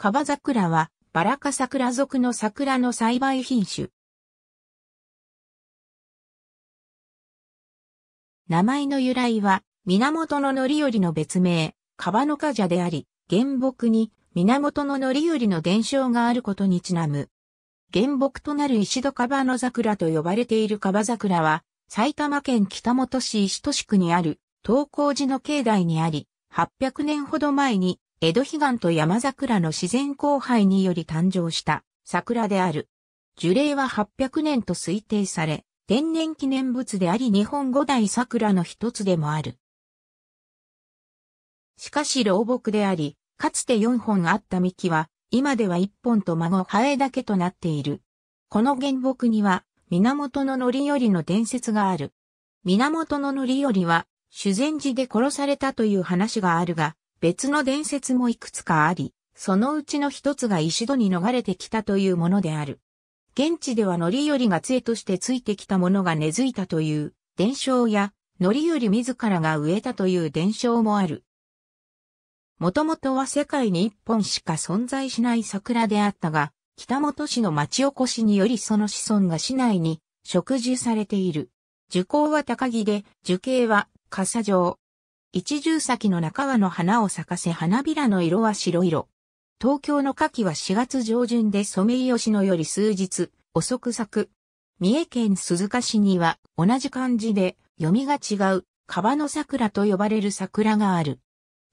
カバザクラは、バラク桜属の桜の栽培品種。名前の由来は、源の範頼の別名、カバノカジャであり、原木に源の範頼の伝承があることにちなむ。原木となる石戸カバの桜と呼ばれているカバ桜は、埼玉県北本市石戸市区にある、東光寺の境内にあり、800年ほど前に江戸悲願と山桜の自然交配により誕生した桜である。樹齢は800年と推定され、天然記念物であり日本五大桜の一つでもある。しかし老木であり、かつて4本あった幹は、今では1本と孫ハエだけとなっている。この原木には、源の則頼の伝説がある。源の則頼は、修善寺で殺されたという話があるが、別の伝説もいくつかあり、そのうちの一つが石戸に逃れてきたというものである。現地では範頼が杖としてついてきたものが根付いたという伝承や、範頼自らが植えたという伝承もある。もともとは世界に一本しか存在しない桜であったが、北本市の町おこしによりその子孫が市内に植樹されている。樹高は高木で、樹形は笠状。一重咲の中和の花を咲かせ花びらの色は白色。東京の夏季は4月上旬でソメイヨシノより数日遅く咲く。三重県鈴鹿市には同じ漢字で読みが違う川の桜と呼ばれる桜がある。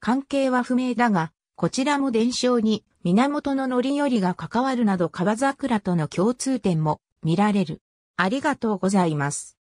関係は不明だが、こちらも伝承に源の範頼が関わるなど川桜との共通点も見られる。ありがとうございます。